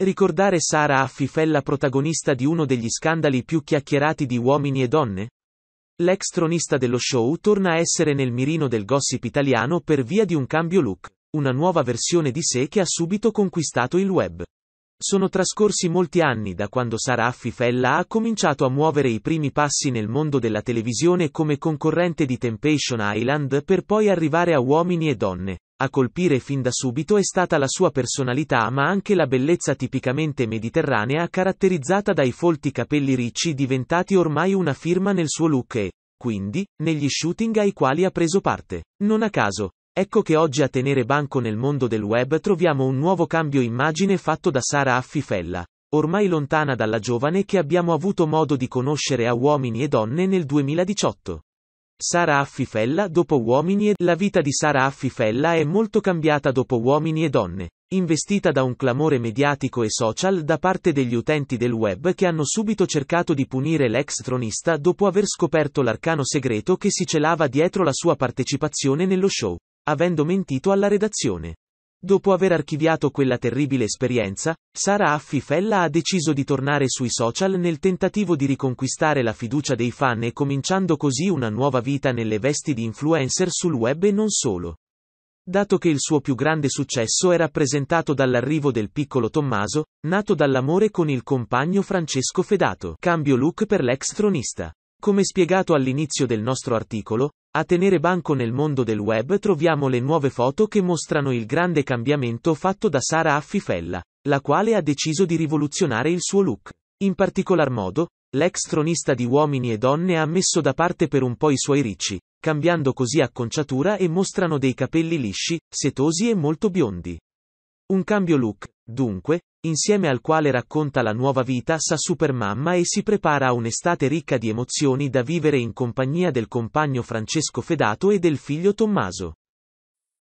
Ricordare Sara Affifella protagonista di uno degli scandali più chiacchierati di uomini e donne? L'ex tronista dello show torna a essere nel mirino del gossip italiano per via di un cambio look, una nuova versione di sé che ha subito conquistato il web. Sono trascorsi molti anni da quando Sara Affifella ha cominciato a muovere i primi passi nel mondo della televisione come concorrente di Temptation Island per poi arrivare a Uomini e Donne, a colpire fin da subito è stata la sua personalità ma anche la bellezza tipicamente mediterranea caratterizzata dai folti capelli ricci diventati ormai una firma nel suo look e, quindi, negli shooting ai quali ha preso parte. Non a caso. Ecco che oggi a tenere banco nel mondo del web troviamo un nuovo cambio immagine fatto da Sara Affifella, ormai lontana dalla giovane che abbiamo avuto modo di conoscere a uomini e donne nel 2018. Sara Affifella dopo Uomini e La vita di Sara Affifella è molto cambiata dopo Uomini e Donne, investita da un clamore mediatico e social da parte degli utenti del web che hanno subito cercato di punire l'ex tronista dopo aver scoperto l'arcano segreto che si celava dietro la sua partecipazione nello show, avendo mentito alla redazione. Dopo aver archiviato quella terribile esperienza, Sara Affifella ha deciso di tornare sui social nel tentativo di riconquistare la fiducia dei fan e cominciando così una nuova vita nelle vesti di influencer sul web e non solo. Dato che il suo più grande successo è rappresentato dall'arrivo del piccolo Tommaso, nato dall'amore con il compagno Francesco Fedato. Cambio look per l'ex tronista. Come spiegato all'inizio del nostro articolo, a tenere banco nel mondo del web troviamo le nuove foto che mostrano il grande cambiamento fatto da Sara Affifella, la quale ha deciso di rivoluzionare il suo look. In particolar modo, l'ex tronista di Uomini e Donne ha messo da parte per un po' i suoi ricci, cambiando così acconciatura e mostrano dei capelli lisci, setosi e molto biondi. Un cambio look, dunque, insieme al quale racconta la nuova vita sa super mamma e si prepara a un'estate ricca di emozioni da vivere in compagnia del compagno Francesco Fedato e del figlio Tommaso.